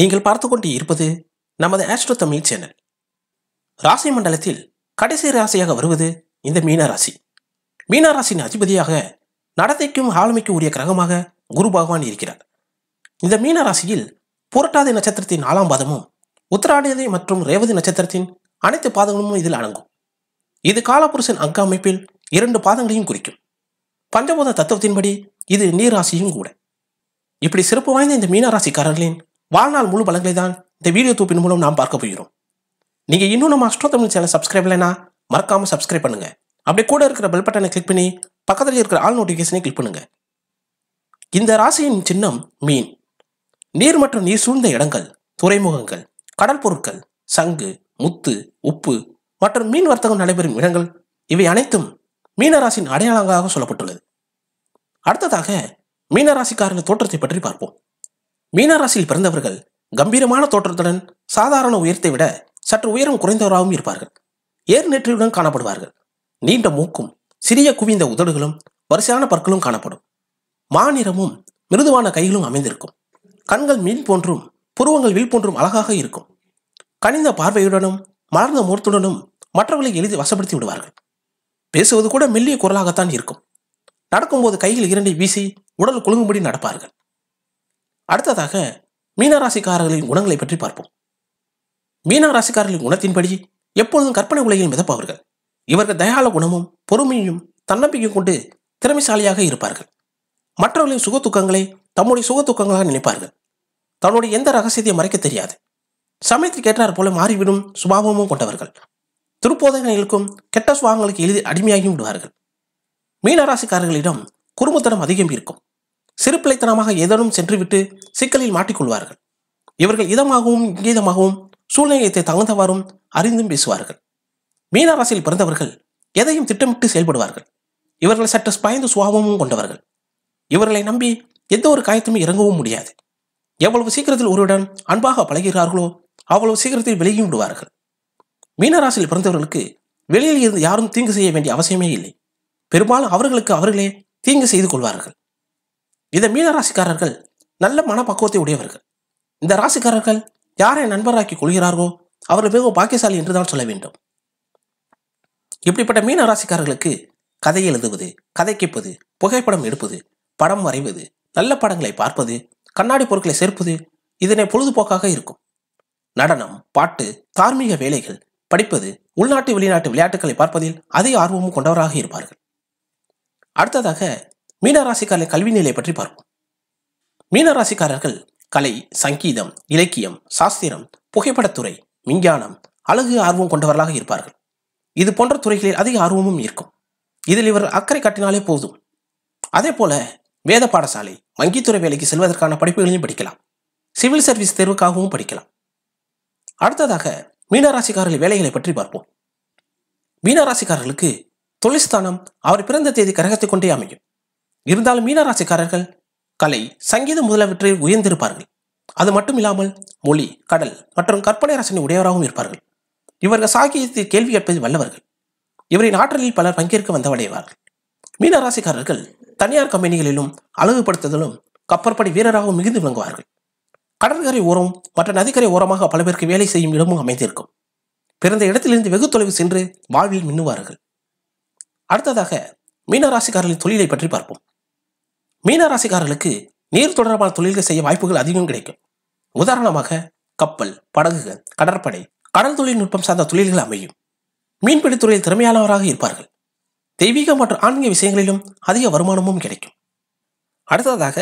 நீங்கள் பார்த்து கொண்டு இருப்பது நமது ஆஸ்ட்ரோ தமிழ் சேனல் ராசி மண்டலத்தில் கடைசி ராசியாக வருவது இந்த மீனராசி மீனராசியின் அதிபதியாக நடத்தைக்கும் ஆளுமைக்கும் உரிய கிரகமாக குரு பகவான் இருக்கிறார் இந்த மீனராசியில் புரட்டாதி நட்சத்திரத்தின் நாலாம் பாதமும் உத்தராடியதை மற்றும் ரேவதி நட்சத்திரத்தின் அனைத்து பாதங்களும் இதில் அடங்கும் இது காலபுருஷன் அங்க அமைப்பில் இரண்டு பாதங்களையும் குறிக்கும் பஞ்சபூத தத்துவத்தின்படி இது நீராசியும் கூட இப்படி சிறப்பு வாய்ந்த இந்த மீனராசிக்காரர்களின் வாழ்நாள் முழு பலன்களை தான் இந்த வீடியோ தூப்பின் மூலம் நாம் பார்க்க போகிறோம் நீங்கள் இன்னும் நம்ம அஷ்டோ தமிழ் சேனல் சப்ஸ்கிரைப் இல்லைனா மறக்காமல் சப்ஸ்கிரைப் பண்ணுங்கள் அப்படி கூட இருக்கிற பெல் பட்டனை கிளிக் பண்ணி பக்கத்தில் இருக்கிற ஆல் நோட்டிஃபிகேஷனை கிளிக் பண்ணுங்க இந்த ராசியின் சின்னம் மீன் நீர் மற்றும் நீர் சூழ்ந்த இடங்கள் துறைமுகங்கள் கடல் பொருட்கள் சங்கு முத்து உப்பு மற்றும் மீன் வர்த்தகம் நடைபெறும் இடங்கள் இவை அனைத்தும் மீனராசின் அடையாளங்களாக சொல்லப்பட்டுள்ளது அடுத்ததாக மீனராசிக்காரர்கள் தோற்றத்தை பற்றி பார்ப்போம் மீனராசியில் பிறந்தவர்கள் கம்பீரமான தோற்றத்துடன் சாதாரண உயரத்தை விட சற்று உயரம் குறைந்தவராகவும் இருப்பார்கள் ஏர்நெற்றியுடன் காணப்படுவார்கள் நீண்ட மூக்கும் சிறிய குவிந்த உதடுகளும் வரிசையான பற்களும் காணப்படும் மாநிறமும் மிருதுவான கைகளும் அமைந்திருக்கும் கண்கள் மீன் போன்றும் புருவங்கள் வில் போன்றும் அழகாக இருக்கும் கனிந்த பார்வையுடனும் மலர்ந்த முகத்துடனும் மற்றவர்களை எழுதி வசப்படுத்தி விடுவார்கள் பேசுவது கூட மெல்லிய குரலாகத்தான் இருக்கும் நடக்கும்போது கையில் இரண்டை வீசி உடல் குலுங்கும்படி நடப்பார்கள் அடுத்ததாக மீனராசிக்காரர்களின் குணங்களை பற்றி பார்ப்போம் மீனராசிக்காரர்களின் குணத்தின்படி எப்பொழுதும் கற்பனை உலகில் மிதப்பவர்கள் இவர்கள் தயால குணமும் பொறுமையும் தன்னம்பிக்கை கொண்டு திறமைசாலியாக இருப்பார்கள் மற்றவர்களின் சுகத்துக்கங்களை தம்முடைய சுகத்துக்கங்களாக நினைப்பார்கள் தன்னுடைய எந்த ரகசியத்தையும் மறைக்க தெரியாது சமயத்தில் கேட்டார் போல மாறிவிடும் சுபாவமும் கொண்டவர்கள் திருப்போதைகளுக்கும் கெட்ட சுபாவங்களுக்கு எளிதில் அடிமையாகி விடுவார்கள் மீனராசிக்காரர்களிடம் குறும்புத்தனம் அதிகம் இருக்கும் சிறுபிள்ளைத்தனமாக எதனும் சென்றுவிட்டு சிக்கலில் மாட்டிக்கொள்வார்கள் இவர்கள் இதமாகவும் இங்கீதமாகவும் சூழ்நிலையத்தை தகுந்தவாறும் அறிந்தும் பேசுவார்கள் மீனராசியில் பிறந்தவர்கள் எதையும் திட்டமிட்டு செயல்படுவார்கள் இவர்கள் சற்று பயந்து சுவாபமும் கொண்டவர்கள் இவர்களை நம்பி எந்த ஒரு காயத்தையும் இறங்கவும் முடியாது எவ்வளவு சீக்கிரத்தில் ஒருவருடன் அன்பாக பழகிறார்களோ அவ்வளவு சீக்கிரத்தில் விலகி விடுவார்கள் மீனராசியில் பிறந்தவர்களுக்கு வெளியில் இருந்து யாரும் தீங்கு செய்ய வேண்டிய அவசியமே இல்லை பெரும்பாலும் அவர்களுக்கு அவர்களே தீங்கு செய்து கொள்வார்கள் இந்த மீனராசிக்காரர்கள் நல்ல மனப்பக்குவத்தை உடையவர்கள் இந்த ராசிக்காரர்கள் யாரை நண்பராக்கி கொள்கிறார்களோ அவர்கள் மிகவும் பாக்கியசாலி என்றுதான் சொல்ல வேண்டும் இப்படிப்பட்ட மீன ராசிக்காரர்களுக்கு கதை எழுதுவது கதை கேட்பது புகைப்படம் எடுப்பது படம் வரைவது நல்ல படங்களை பார்ப்பது கண்ணாடி பொருட்களை சேர்ப்பது இதனை பொழுதுபோக்காக இருக்கும் நடனம் பாட்டு தார்மீக வேலைகள் படிப்பது உள்நாட்டு வெளிநாட்டு விளையாட்டுகளை பார்ப்பதில் அதிக ஆர்வமும் கொண்டவராக இருப்பார்கள் அடுத்ததாக மீனராசிக்காரர் கல்வி நிலை பற்றி பார்ப்போம் மீனராசிக்காரர்கள் கலை சங்கீதம் இலக்கியம் சாஸ்திரம் புகைப்படத்துறை விஞ்ஞானம் அழகு ஆர்வம் கொண்டவர்களாக இருப்பார்கள் இது போன்ற துறைகளில் அதிக ஆர்வமும் இருக்கும் இதில் இவர் அக்கறை காட்டினாலே போதும் அதே போல வேத பாடசாலை வங்கித்துறை வேலைக்கு செல்வதற்கான படிப்புகளையும் படிக்கலாம் சிவில் சர்வீஸ் தேர்வுக்காகவும் படிக்கலாம் அடுத்ததாக மீனராசிக்காரர்கள் வேலைகளை பற்றி பார்ப்போம் மீனராசிக்காரர்களுக்கு தொழில்ஸ்தானம் அவர் பிறந்த தேதி கரகத்தை கொண்டே அமையும் இருந்தாலும் மீனராசிக்காரர்கள் கலை சங்கீதம் முதலவற்றில் உயர்ந்திருப்பார்கள் அது மட்டும் இல்லாமல் மொழி கடல் மற்றும் கற்பனை ரசனை உடையவராகவும் இருப்பார்கள் இவர்கள் சாகியத்தில் கேள்வி கேட்பது வல்லவர்கள் இவரின் ஆற்றலில் பலர் பங்கேற்க வந்தவடைவார்கள் மீனராசிக்காரர்கள் தனியார் கம்பெனிகளிலும் அழகுபடுத்துதலும் கப்பற்படை வீரராகவும் மிகுந்து விளங்குவார்கள் கடற்கரை ஓரம் மற்றும் நதிக்கரை ஓரமாக பல பேருக்கு வேலை செய்யும் இடமும் அமைந்திருக்கும் பிறந்த இடத்திலிருந்து வெகு தொலைவு சென்று வாழ்வில் மின்னுவார்கள் அடுத்ததாக மீனராசிக்காரர்களின் தொழிலை பற்றி பார்ப்போம் மீனராசிக்காரர்களுக்கு நீர் தொடர்பான தொழில்கள் செய்ய வாய்ப்புகள் அதிகம் கிடைக்கும் உதாரணமாக கப்பல் படகுகள் கடற்படை கடல் தொழில்நுட்பம் சார்ந்த தொழில்கள் அமையும் மீன்பிடித்துறையில் திறமையானவராக இருப்பார்கள் தெய்வீக மற்றும் ஆன்மீக விஷயங்களிலும் அதிக வருமானமும் கிடைக்கும் அடுத்ததாக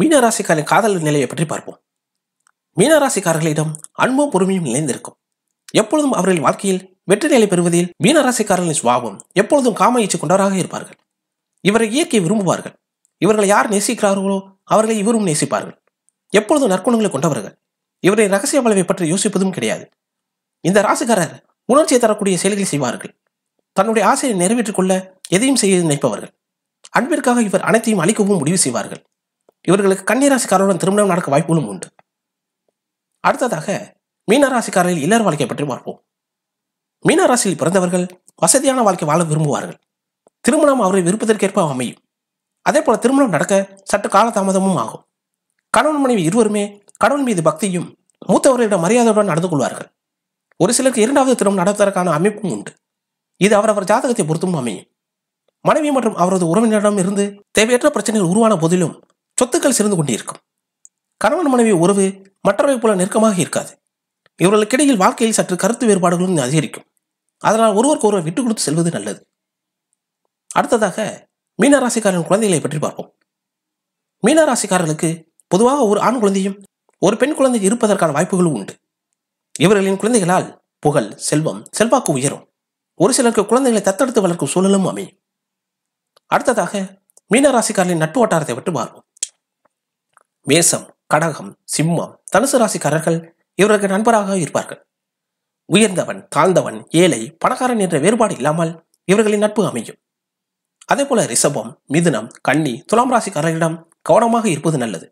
மீனராசிக்காரின் காதல் நிலையை பற்றி பார்ப்போம் மீனராசிக்காரர்களிடம் அன்பும் பொறுமையும் நிலைந்திருக்கும் எப்பொழுதும் அவர்களின் வாழ்க்கையில் வெற்றி நிலை பெறுவதில் மீனராசிக்காரர்களின் சுவாபம் எப்பொழுதும் காம இச்சு கொண்டவராக இருப்பார்கள் இவரை இயற்கை விரும்புவார்கள் இவர்களை யார் நேசிக்கிறார்களோ அவர்களை இவரும் நேசிப்பார்கள் எப்பொழுதும் நற்குணங்களை கொண்டவர்கள் இவருடைய ரகசிய வளவை பற்றி யோசிப்பதும் கிடையாது இந்த ராசிக்காரர் உணர்ச்சியை தரக்கூடிய செயல்களை செய்வார்கள் தன்னுடைய ஆசையை நிறைவேற்றிக் கொள்ள எதையும் செய்ய நினைப்பவர்கள் அன்பிற்காக இவர் அனைத்தையும் அழிக்கவும் முடிவு செய்வார்கள் இவர்களுக்கு கன்னிராசிக்காரருடன் திருமணம் நடக்க வாய்ப்புகளும் உண்டு அடுத்ததாக மீனராசிக்காரர்கள் இல்லற வாழ்க்கை பற்றி பார்ப்போம் மீனராசியில் பிறந்தவர்கள் வசதியான வாழ்க்கை வாழ விரும்புவார்கள் திருமணம் அவரை விருப்பத்திற்கேற்ப அமையும் அதே போல திருமணம் நடக்க சற்று காலதாமதமும் ஆகும் கணவன் மனைவி இருவருமே கணவன் மீது பக்தியும் மூத்தவர்களிடம் மரியாதையுடன் நடந்து கொள்வார்கள் ஒரு சிலருக்கு இரண்டாவது திருமணம் நடத்துவதற்கான அமைப்பும் உண்டு இது அவரவர் ஜாதகத்தை பொறுத்தும் அமையும் மனைவி மற்றும் அவரது உறவினரிடம் இருந்து தேவையற்ற பிரச்சனைகள் உருவான போதிலும் சொத்துக்கள் சிறந்து கொண்டிருக்கும் கணவன் மனைவி உறவு மற்றவை போல நெருக்கமாக இருக்காது இவர்களுக்கிடையில் வாழ்க்கையில் சற்று கருத்து வேறுபாடுகளும் அதிகரிக்கும் அதனால் ஒருவருக்கு ஒருவர் விட்டு கொடுத்து செல்வது நல்லது அடுத்ததாக மீனராசிக்காரன் குழந்தைகளை பற்றி பார்ப்போம் மீன ராசிக்காரர்களுக்கு பொதுவாக ஒரு ஆண் குழந்தையும் ஒரு பெண் குழந்தை இருப்பதற்கான வாய்ப்புகளும் உண்டு இவர்களின் குழந்தைகளால் புகழ் செல்வம் செல்வாக்கு உயரும் ஒரு சிலருக்கு குழந்தைகளை தத்தெடுத்து வளர்க்கும் சூழலும் அமையும் அடுத்ததாக மீனராசிக்காரர்களின் நட்பு வட்டாரத்தை பற்றி பார்ப்போம் மேசம் கடகம் சிம்மம் தனுசு ராசிக்காரர்கள் இவர்களுக்கு நண்பராக இருப்பார்கள் உயர்ந்தவன் தாழ்ந்தவன் ஏழை பணக்காரன் என்ற வேறுபாடு இல்லாமல் இவர்களின் நட்பு அமையும் அதே போல ரிஷபம் மிதுனம் கன்னி துலாம் ராசிக்காரர்களிடம் கவனமாக இருப்பது நல்லது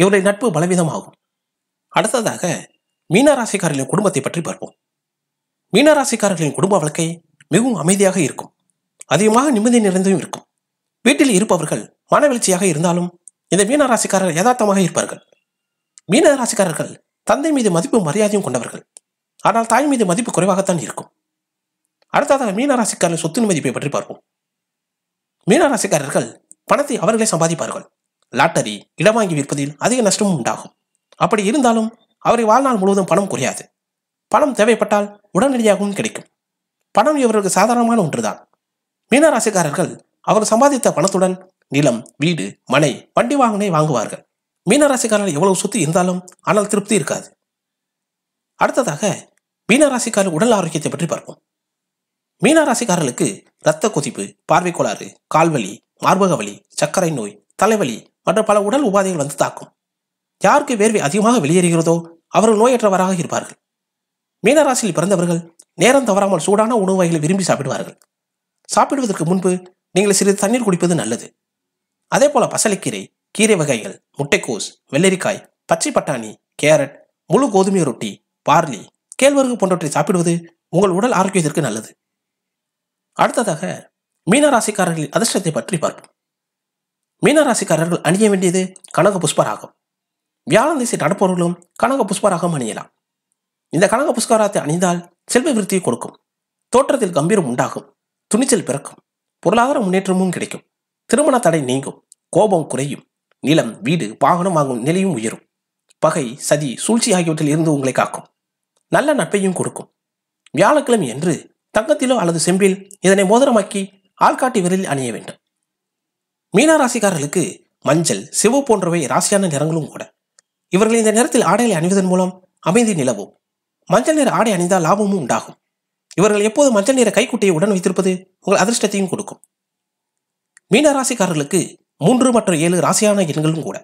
இவருடைய நட்பு பலவீதமாகும் அடுத்ததாக மீனராசிக்காரர்களின் குடும்பத்தை பற்றி பார்ப்போம் மீனராசிக்காரர்களின் குடும்ப வழக்கை மிகவும் அமைதியாக இருக்கும் அதிகமாக நிம்மதி நிறைந்தும் இருக்கும் வீட்டில் இருப்பவர்கள் மனவெழுச்சியாக இருந்தாலும் இந்த மீனராசிக்காரர்கள் யதார்த்தமாக இருப்பார்கள் மீனராசிக்காரர்கள் தந்தை மீது மதிப்பு மரியாதையும் கொண்டவர்கள் ஆனால் தாய் மீது மதிப்பு குறைவாகத்தான் இருக்கும் அடுத்ததாக மீனராசிக்காரர்கள் சொத்து மதிப்பை பற்றி பார்ப்போம் மீனராசிக்காரர்கள் பணத்தை அவர்களே சம்பாதிப்பார்கள் லாட்டரி இடம் வாங்கி விற்பதில் அதிக நஷ்டமும் உண்டாகும் அப்படி இருந்தாலும் அவரை வாழ்நாள் முழுவதும் பணம் குறையாது பணம் தேவைப்பட்டால் உடனடியாகவும் கிடைக்கும் பணம் இவர்களுக்கு சாதாரணமான ஒன்றுதான் மீனராசிக்காரர்கள் அவர் சம்பாதித்த பணத்துடன் நிலம் வீடு மனை வண்டி வாகனை வாங்குவார்கள் மீனராசிக்காரர்கள் எவ்வளவு சொத்து இருந்தாலும் ஆனால் திருப்தி இருக்காது அடுத்ததாக மீனராசிக்காரர் உடல் ஆரோக்கியத்தை பற்றி பார்ப்போம் மீனராசிக்காரர்களுக்கு இரத்த கொதிப்பு பார்வை கோளாறு கால்வலி மார்பக வலி சர்க்கரை நோய் தலைவலி மற்ற பல உடல் உபாதைகள் வந்து தாக்கும் யாருக்கு வேர்வை அதிகமாக வெளியேறுகிறதோ அவர்கள் நோயற்றவராக இருப்பார்கள் மீனராசியில் பிறந்தவர்கள் நேரம் தவறாமல் சூடான உணவு வகைகளை விரும்பி சாப்பிடுவார்கள் சாப்பிடுவதற்கு முன்பு நீங்கள் சிறிது தண்ணீர் குடிப்பது நல்லது அதே போல பசலைக்கீரை கீரை வகைகள் முட்டைக்கோஸ் வெள்ளரிக்காய் பச்சை பட்டாணி கேரட் முழு கோதுமை ரொட்டி பார்லி கேழ்வரகு போன்றவற்றை சாப்பிடுவது உங்கள் உடல் ஆரோக்கியத்திற்கு நல்லது அடுத்ததாக மீனராசிக்காரர்களின் அதிர்ஷ்டத்தை பற்றி பார்ப்போம் மீனராசிக்காரர்கள் அணிய வேண்டியது கனக புஷ்பராகும் வியாழன் திசை நடப்பவர்களும் கனக புஷ்பராகம் அணியலாம் இந்த கனக புஷ்கராத்தை அணிந்தால் செல்வ விருத்தியை கொடுக்கும் தோற்றத்தில் கம்பீரம் உண்டாகும் துணிச்சல் பிறக்கும் பொருளாதார முன்னேற்றமும் கிடைக்கும் திருமண தடை நீங்கும் கோபம் குறையும் நிலம் வீடு வாகனம் வாங்கும் நிலையும் உயரும் பகை சதி சூழ்ச்சி ஆகியவற்றில் இருந்து உங்களை காக்கும் நல்ல நட்பையும் கொடுக்கும் வியாழக்கிழமை என்று தங்கத்திலோ அல்லது செம்பில் இதனை மோதிரமாக்கி ஆள்காட்டி விரலில் அணிய வேண்டும் மீனா ராசிக்காரர்களுக்கு மஞ்சள் சிவு போன்றவை ராசியான நிறங்களும் கூட இவர்கள் இந்த நிறத்தில் ஆடைகளை அணிவதன் மூலம் அமைதி நிலவும் மஞ்சள் நிற ஆடை அணிந்தால் லாபமும் உண்டாகும் இவர்கள் எப்போது மஞ்சள் நிற கைக்குட்டையை உடன் வைத்திருப்பது உங்கள் அதிர்ஷ்டத்தையும் கொடுக்கும் மீன ராசிக்காரர்களுக்கு மூன்று மற்றும் ஏழு ராசியான எண்களும் கூட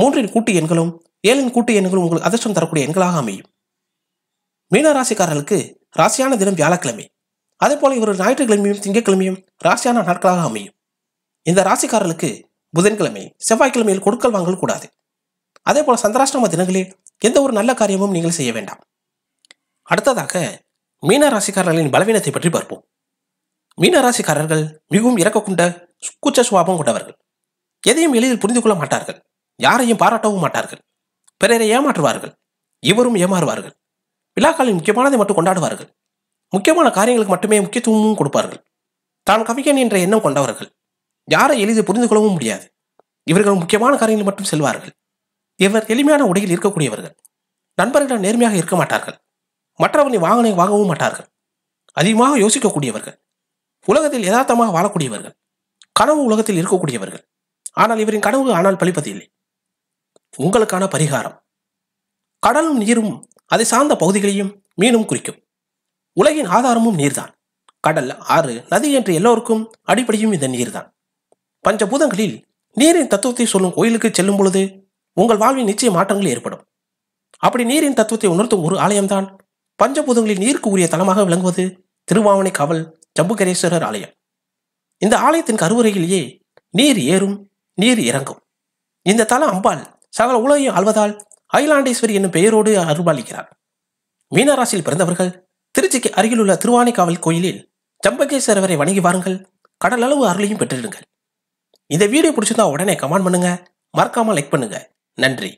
மூன்றின் கூட்டு எண்களும் ஏழின் கூட்டு எண்களும் உங்களுக்கு அதிர்ஷ்டம் தரக்கூடிய எண்களாக அமையும் மீன ராசிக்காரர்களுக்கு ராசியான தினம் வியாழக்கிழமை அதே இவர் ஞாயிற்றுக்கிழமையும் திங்கட்கிழமையும் ராசியான நாட்களாக அமையும் இந்த ராசிக்காரர்களுக்கு புதன்கிழமை செவ்வாய்க்கிழமையில் கொடுக்கல் வாங்கல் கூடாது அதே போல் சந்திராஷ்டிரம தினங்களில் எந்த ஒரு நல்ல காரியமும் நீங்கள் செய்ய வேண்டாம் அடுத்ததாக மீன ராசிக்காரர்களின் பலவீனத்தை பற்றி பார்ப்போம் மீன ராசிக்காரர்கள் மிகவும் இறக்க கொண்ட கூச்ச சுவாபம் கொண்டவர்கள் எதையும் எளிதில் புரிந்து கொள்ள மாட்டார்கள் யாரையும் பாராட்டவும் மாட்டார்கள் பிறரை ஏமாற்றுவார்கள் இவரும் ஏமாறுவார்கள் விழாக்களின் முக்கியமானதை மட்டும் கொண்டாடுவார்கள் முக்கியமான காரியங்களுக்கு மட்டுமே முக்கியத்துவமும் கொடுப்பார்கள் தான் கவிஞன் என்ற எண்ணம் கொண்டவர்கள் யாரை எளிதில் புரிந்து கொள்ளவும் முடியாது இவர்கள் முக்கியமான காரியங்கள் மட்டும் செல்வார்கள் இவர் எளிமையான உடையில் இருக்கக்கூடியவர்கள் நண்பர்களிடம் நேர்மையாக இருக்க மாட்டார்கள் மற்றவர்களை வாகனை வாங்கவும் மாட்டார்கள் அதிகமாக யோசிக்கக்கூடியவர்கள் உலகத்தில் யதார்த்தமாக வாழக்கூடியவர்கள் கனவு உலகத்தில் இருக்கக்கூடியவர்கள் ஆனால் இவரின் கனவு ஆனால் பழிப்பது இல்லை உங்களுக்கான பரிகாரம் கடலும் நீரும் அதை சார்ந்த பகுதிகளையும் மீனும் குறிக்கும் உலகின் ஆதாரமும் நீர்தான் கடல் ஆறு நதி என்று எல்லோருக்கும் அடிப்படையும் இந்த நீர்தான் பஞ்சபூதங்களில் நீரின் தத்துவத்தை சொல்லும் கோயிலுக்கு செல்லும் பொழுது உங்கள் வாழ்வில் நிச்சய மாற்றங்கள் ஏற்படும் அப்படி நீரின் தத்துவத்தை உணர்த்தும் ஒரு ஆலயம்தான் பஞ்சபூதங்களில் நீருக்கு உரிய தலமாக விளங்குவது திருவாவணை காவல் ஜம்புகரேஸ்வரர் ஆலயம் இந்த ஆலயத்தின் கருவுரையிலேயே நீர் ஏறும் நீர் இறங்கும் இந்த தலம் அம்பாள் சகல உலகையும் ஆழ்வதால் ஐலாண்டேஸ்வரி என்னும் பெயரோடு அருள்பாலிக்கிறார் மீனராசியில் பிறந்தவர்கள் திருச்சிக்கு அருகிலுள்ள திருவானைக்காவல் கோயிலில் ஜம்பகேஸ்வரவரை வணங்கி வாருங்கள் கடலளவு அருளையும் பெற்றிருங்கள் இந்த வீடியோ பிடிச்சிருந்தா உடனே கமெண்ட் பண்ணுங்க மறக்காம லைக் பண்ணுங்க நன்றி